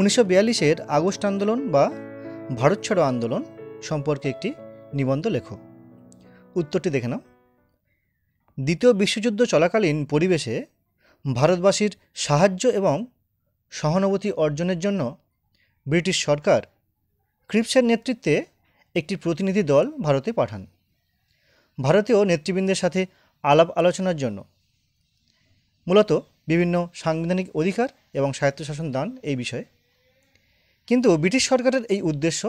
উনিশশো বিয়াল্লিশের আগস্ট আন্দোলন বা ভারত ছাড়ো আন্দোলন সম্পর্কে একটি নিবন্ধ লেখো উত্তরটি দেখে নাও দ্বিতীয় বিশ্বযুদ্ধ চলাকালীন পরিবেশে ভারতবাসীর সাহায্য এবং সহানুভূতি অর্জনের জন্য ব্রিটিশ সরকার ক্রিপসের নেতৃত্বে একটি প্রতিনিধি দল ভারতে পাঠান ভারতীয় নেতৃবৃন্দের সাথে আলাপ আলোচনার জন্য মূলত বিভিন্ন সাংবিধানিক অধিকার এবং স্বায়ত্তশাসন দান এই বিষয়ে কিন্তু ব্রিটিশ সরকারের এই উদ্দেশ্য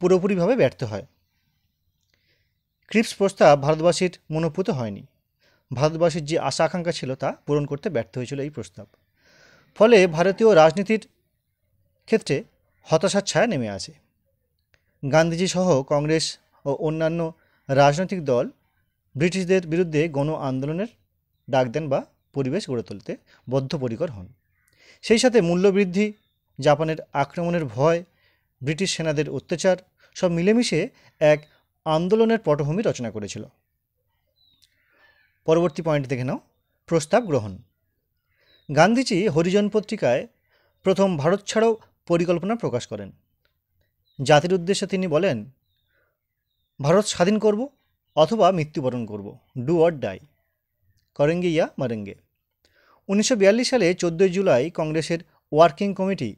পুরোপুরিভাবে ব্যর্থ হয় ক্রিপস প্রস্তাব ভারতবাসীর মনোপুত হয়নি ভারতবাসীর যে আশা আকাঙ্ক্ষা ছিল তা পূরণ করতে ব্যর্থ হয়েছিল এই প্রস্তাব ফলে ভারতীয় রাজনীতির ক্ষেত্রে হতাশার ছায়া নেমে আসে গান্ধীজি সহ কংগ্রেস ও অন্যান্য রাজনৈতিক দল ব্রিটিশদের বিরুদ্ধে গণ আন্দোলনের ডাক দেন বা পরিবেশ গড়ে তুলতে বদ্ধপরিকর হন সেই সাথে মূল্যবৃদ্ধি জাপানের আক্রমণের ভয় ব্রিটিশ সেনাদের অত্যাচার সব মিলেমিশে এক আন্দোলনের পটভূমি রচনা করেছিল পরবর্তী পয়েন্ট দেখে নাও প্রস্তাব গ্রহণ গান্ধীজি হরিজন পত্রিকায় প্রথম ভারত ছাড়ো পরিকল্পনা প্রকাশ করেন জাতির উদ্দেশ্যে তিনি বলেন ভারত স্বাধীন করব অথবা মৃত্যুবরণ করব ডু অর ডাই করেঙ্গে ইয়া মারেঙ্গে উনিশশো সালে চোদ্দোই জুলাই কংগ্রেসের ওয়ার্কিং কমিটি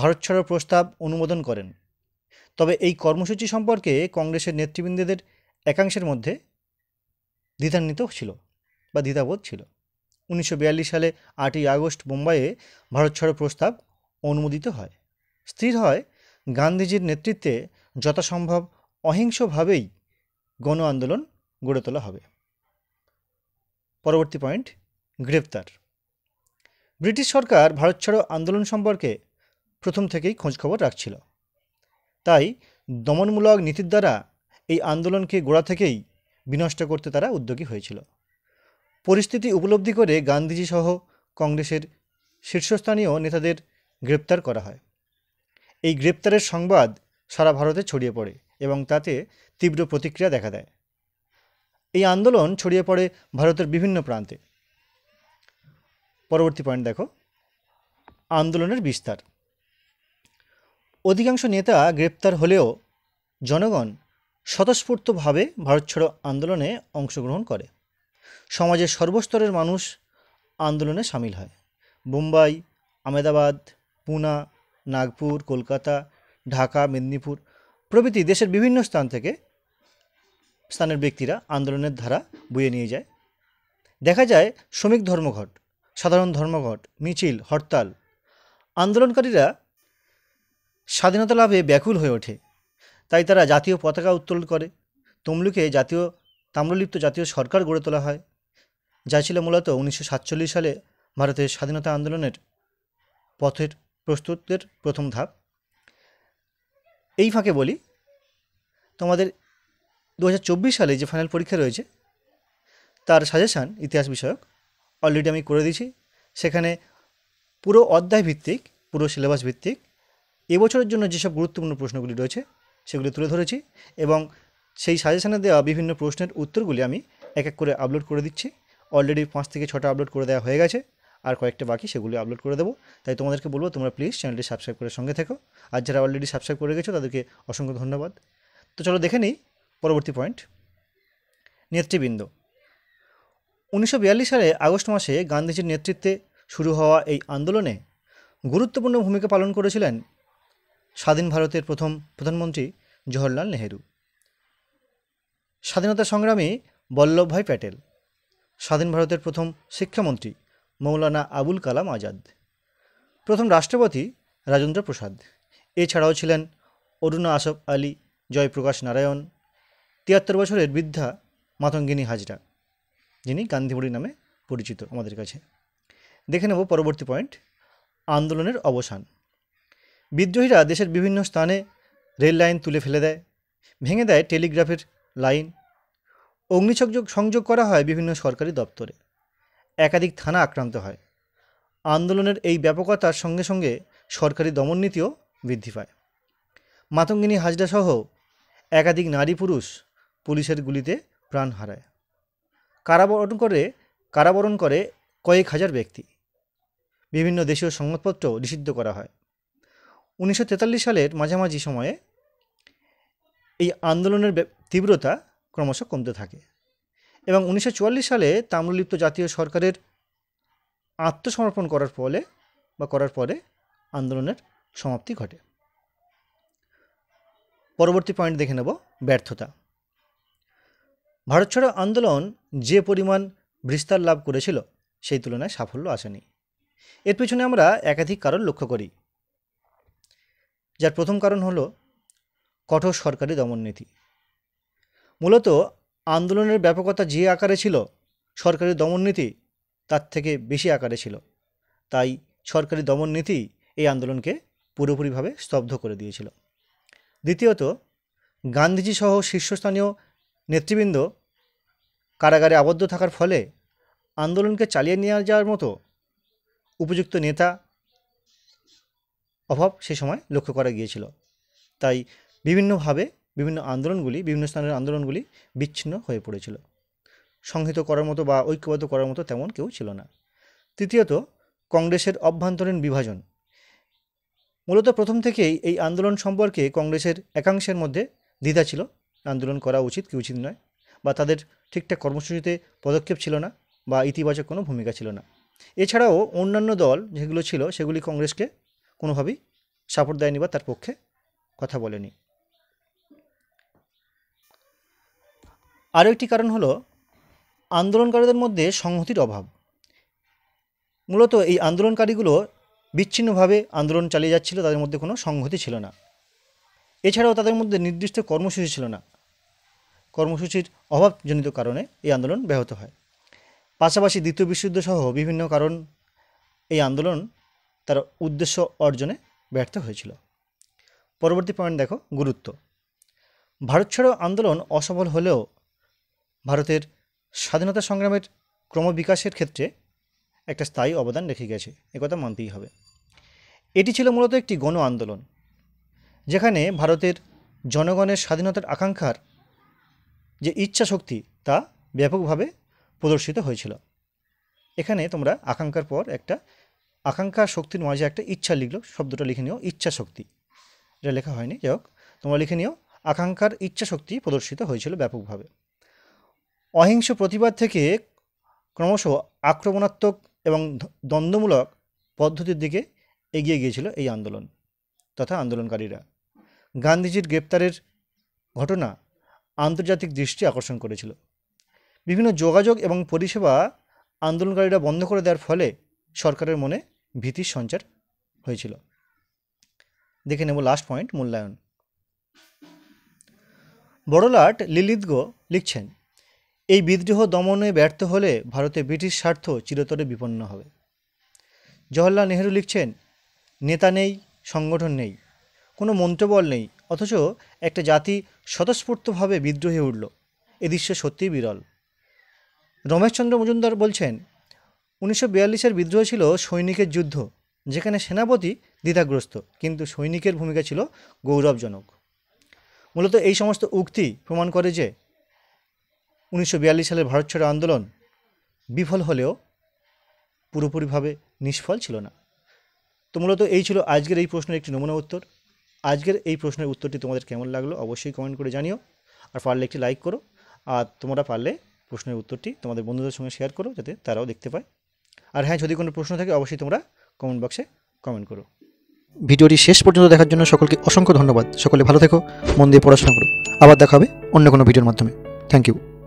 ভারত ছাড়ো প্রস্তাব অনুমোদন করেন তবে এই কর্মসূচি সম্পর্কে কংগ্রেসের নেতৃবৃন্দদের একাংশের মধ্যে দ্বিধান্বিত ছিল বা দ্বিধাবোধ ছিল উনিশশো সালে আটই আগস্ট মুম্বাইয়ে ভারত ছাড়ো প্রস্তাব অনুমোদিত হয় স্থির হয় গান্ধীজির নেতৃত্বে যথাসম্ভব অহিংসভাবেই গণ আন্দোলন গড়ে তোলা হবে পরবর্তী পয়েন্ট গ্রেপ্তার ব্রিটিশ সরকার ভারত ছাড়ো আন্দোলন সম্পর্কে প্রথম থেকেই খোঁজখবর রাখছিল তাই দমনমূলক নীতির দ্বারা এই আন্দোলনকে গোড়া থেকেই বিনষ্ট করতে তারা উদ্যোগী হয়েছিল পরিস্থিতি উপলব্ধি করে গান্ধীজি সহ কংগ্রেসের শীর্ষস্থানীয় নেতাদের গ্রেপ্তার করা হয় এই গ্রেপ্তারের সংবাদ সারা ভারতে ছড়িয়ে পড়ে এবং তাতে তীব্র প্রতিক্রিয়া দেখা দেয় এই আন্দোলন ছড়িয়ে পড়ে ভারতের বিভিন্ন প্রান্তে পরবর্তী পয়েন্ট দেখো আন্দোলনের বিস্তার অধিকাংশ নেতা গ্রেপ্তার হলেও জনগণ স্বতঃস্ফূর্তভাবে ভারত ছাড়ো আন্দোলনে অংশগ্রহণ করে সমাজের সর্বস্তরের মানুষ আন্দোলনে সামিল হয় মুম্বাই আহমেদাবাদ পুনা নাগপুর কলকাতা ঢাকা মেদিনীপুর প্রভৃতি দেশের বিভিন্ন স্থান থেকে স্থানের ব্যক্তিরা আন্দোলনের ধারা বয়ে নিয়ে যায় দেখা যায় শ্রমিক ধর্মঘট সাধারণ ধর্মঘট মিছিল হরতাল আন্দোলনকারীরা স্বাধীনতা লাভে ব্যাকুল হয়ে ওঠে তাই তারা জাতীয় পতাকা উত্তোলন করে তমলুকে জাতীয় তাম্রলিপ্ত জাতীয় সরকার গড়ে তোলা হয় যা ছিল মূলত উনিশশো সালে ভারতের স্বাধীনতা আন্দোলনের পথের প্রস্তুতের প্রথম ধাপ এই ফাঁকে বলি তোমাদের দু সালে যে ফাইনাল পরীক্ষা রয়েছে তার সাজেশান ইতিহাস বিষয়ক অলরেডি আমি করে দিয়েছি সেখানে পুরো অধ্যায় ভিত্তিক পুরো সিলেবাস ভিত্তিক এবছরের জন্য যেসব গুরুত্বপূর্ণ প্রশ্নগুলি রয়েছে সেগুলি তুলে ধরেছি এবং সেই সাজেশানে দেওয়া বিভিন্ন প্রশ্নের উত্তরগুলি আমি এক এক করে আপলোড করে দিচ্ছি অলরেডি পাঁচ থেকে ছটা আপলোড করে দেওয়া হয়ে গেছে আর কয়েকটা বাকি সেগুলি আপলোড করে দেবো তাই তোমাদেরকে বলবো তোমরা প্লিজ চ্যানেলটি সাবস্ক্রাইব করে সঙ্গে থেকো আর যারা অলরেডি সাবস্ক্রাইব করে গেছো তাদেরকে অসংখ্য ধন্যবাদ তো চলো দেখে নিই পরবর্তী পয়েন্ট নেতৃবৃন্দ উনিশশো সালে আগস্ট মাসে গান্ধীজির নেতৃত্বে শুরু হওয়া এই আন্দোলনে গুরুত্বপূর্ণ ভূমিকা পালন করেছিলেন স্বাধীন ভারতের প্রথম প্রধানমন্ত্রী জওহরলাল নেহেরু স্বাধীনতা সংগ্রামী বল্লভভাই প্যাটেল স্বাধীন ভারতের প্রথম শিক্ষামন্ত্রী মৌলানা আবুল কালাম আজাদ প্রথম রাষ্ট্রপতি রাজেন্দ্র প্রসাদ এছাড়াও ছিলেন অরুণা আসফ আলী জয়প্রকাশ নারায়ণ তিয়াত্তর বছরের বৃদ্ধা মাতঙ্গিনী হাজরা যিনি গান্ধীবুড়ি নামে পরিচিত আমাদের কাছে দেখে নেব পরবর্তী পয়েন্ট আন্দোলনের অবসান বিদ্রোহীরা দেশের বিভিন্ন স্থানে রেল লাইন তুলে ফেলে দেয় ভেঙে দেয় টেলিগ্রাফের লাইন অগ্নিসংযোগ সংযোগ করা হয় বিভিন্ন সরকারি দপ্তরে একাধিক থানা আক্রান্ত হয় আন্দোলনের এই ব্যাপকতার সঙ্গে সঙ্গে সরকারি দমননীতিও বৃদ্ধি পায় মাতঙ্গিনী হাজরাসহ একাধিক নারী পুরুষ পুলিশের গুলিতে প্রাণ হারায় কারাবরণ করে কারাবরণ করে কয়েক হাজার ব্যক্তি বিভিন্ন দেশীয় সংবাদপত্র নিষিদ্ধ করা হয় উনিশশো সালের মাঝামাঝি সময়ে এই আন্দোলনের তীব্রতা ক্রমশ কমতে থাকে এবং উনিশশো সালে তাম্রলিপ্ত জাতীয় সরকারের আত্মসমর্পণ করার ফলে বা করার পরে আন্দোলনের সমাপ্তি ঘটে পরবর্তী পয়েন্ট দেখে নেব ব্যর্থতা ভারত ছাড়ো আন্দোলন যে পরিমাণ বিস্তার লাভ করেছিল সেই তুলনায় সাফল্য আসেনি এর পেছনে আমরা একাধিক কারণ লক্ষ্য করি যার প্রথম কারণ হলো কঠোর সরকারি দমননীতি মূলত আন্দোলনের ব্যাপকতা যে আকারে ছিল সরকারি দমননীতি তার থেকে বেশি আকারে ছিল তাই সরকারি দমননীতি এই আন্দোলনকে পুরোপুরিভাবে স্তব্ধ করে দিয়েছিল দ্বিতীয়ত গান্ধীজি সহ শীর্ষস্থানীয় নেতৃবৃন্দ কারাগারে আবদ্ধ থাকার ফলে আন্দোলনকে চালিয়ে নিয়ে যাওয়ার মতো উপযুক্ত নেতা অভাব সে সময় লক্ষ্য করা গিয়েছিল তাই বিভিন্নভাবে বিভিন্ন আন্দোলনগুলি বিভিন্ন স্থানের আন্দোলনগুলি বিচ্ছিন্ন হয়ে পড়েছিল সংহিত করার মতো বা ঐক্যবদ্ধ করার মতো তেমন কেউ ছিল না তৃতীয়ত কংগ্রেসের অভ্যন্তরীণ বিভাজন মূলত প্রথম থেকেই এই আন্দোলন সম্পর্কে কংগ্রেসের একাংশের মধ্যে দ্বিধা ছিল আন্দোলন করা উচিত কি উচিত নয় বা তাদের ঠিকঠাক কর্মসূচিতে পদক্ষেপ ছিল না বা ইতিবাচক কোনো ভূমিকা ছিল না এছাড়াও অন্যান্য দল যেগুলো ছিল সেগুলি কংগ্রেসকে কোনোভাবেই সাপোর্ট দেয়নি বা তার পক্ষে কথা বলেনি আরও একটি কারণ হলো আন্দোলনকারীদের মধ্যে সংহতির অভাব মূলত এই আন্দোলনকারীগুলো বিচ্ছিন্নভাবে আন্দোলন চালিয়ে যাচ্ছিল তাদের মধ্যে কোনো সংহতি ছিল না এছাড়াও তাদের মধ্যে নির্দিষ্ট কর্মসূচি ছিল না কর্মসূচির অভাবজনিত কারণে এই আন্দোলন ব্যাহত হয় পাশাপাশি দ্বিতীয় বিশ্বযুদ্ধ সহ বিভিন্ন কারণ এই আন্দোলন তার উদ্দেশ্য অর্জনে ব্যর্থ হয়েছিল পরবর্তী পয়েন্ট দেখো গুরুত্ব ভারত ছাড়ো আন্দোলন অসফল হলেও ভারতের স্বাধীনতা সংগ্রামের ক্রমবিকাশের ক্ষেত্রে একটা স্থায়ী অবদান রেখে গেছে একথা মানতেই হবে এটি ছিল মূলত একটি গণ আন্দোলন যেখানে ভারতের জনগণের স্বাধীনতার আকাঙ্ক্ষার যে ইচ্ছা শক্তি তা ব্যাপকভাবে প্রদর্শিত হয়েছিল এখানে তোমরা আকাঙ্ক্ষার পর একটা আকাঙ্ক্ষা শক্তির মাঝে একটা ইচ্ছা লিখলো শব্দটা লিখে নিও ইচ্ছা শক্তি এটা লেখা হয়নি যাই হোক তোমরা লিখে নিও আকাঙ্ক্ষার ইচ্ছা শক্তি প্রদর্শিত হয়েছিল ব্যাপকভাবে অহিংস প্রতিবাদ থেকে ক্রমশ আক্রমণাত্মক এবং দ্বন্দ্বমূলক পদ্ধতির দিকে এগিয়ে গিয়েছিল এই আন্দোলন তথা আন্দোলনকারীরা গান্ধীজির গ্রেপ্তারের ঘটনা আন্তর্জাতিক দৃষ্টি আকর্ষণ করেছিল বিভিন্ন যোগাযোগ এবং পরিষেবা আন্দোলনকারীরা বন্ধ করে দেওয়ার ফলে সরকারের মনে ভীতির সঞ্চার হয়েছিল দেখে নেব লাস্ট পয়েন্ট মূল্যায়ন বড়লাট লিলিদগো লিখছেন এই বিদ্রোহ দমনে ব্যর্থ হলে ভারতে ব্রিটিশ স্বার্থ চিরতরে বিপন্ন হবে জওহরলাল নেহরু লিখছেন নেতা নেই সংগঠন নেই কোনো মন্ত্রবল নেই অথচ একটা জাতি স্বতঃস্ফূর্তভাবে বিদ্রোহী উঠল এ দৃশ্য সত্যিই বিরল রমেশচন্দ্র মজুমদার বলছেন উনিশশো বিয়াল্লিশের বিদ্রোহ ছিল সৈনিকের যুদ্ধ যেখানে সেনাপতি দ্বিধাগ্রস্ত কিন্তু সৈনিকের ভূমিকা ছিল গৌরবজনক মূলত এই সমস্ত উক্তি প্রমাণ করে যে উনিশশো সালের ভারত ছাড়ো আন্দোলন বিফল হলেও পুরোপুরিভাবে নিষ্ফল ছিল না তো মূলত এই ছিল আজকের এই প্রশ্নের একটি নমুনা উত্তর আজকের এই প্রশ্নের উত্তরটি তোমাদের কেমন লাগলো অবশ্যই কমেন্ট করে জানিও আর পারলে একটি লাইক করো আর তোমরা পারলে প্রশ্নের উত্তরটি তোমাদের বন্ধুদের সঙ্গে শেয়ার করো যাতে তারাও দেখতে পায় আর হ্যাঁ যদি কোনো প্রশ্ন থাকে অবশ্যই তোমরা কমেন্ট বক্সে কমেন্ট করো ভিডিওটি শেষ পর্যন্ত দেখার জন্য সকলকে অসংখ্য ধন্যবাদ সকলে ভালো থেকো মন দিয়ে পড়াশোনা করো আবার দেখা হবে অন্য কোনো ভিডিওর মাধ্যমে থ্যাংক ইউ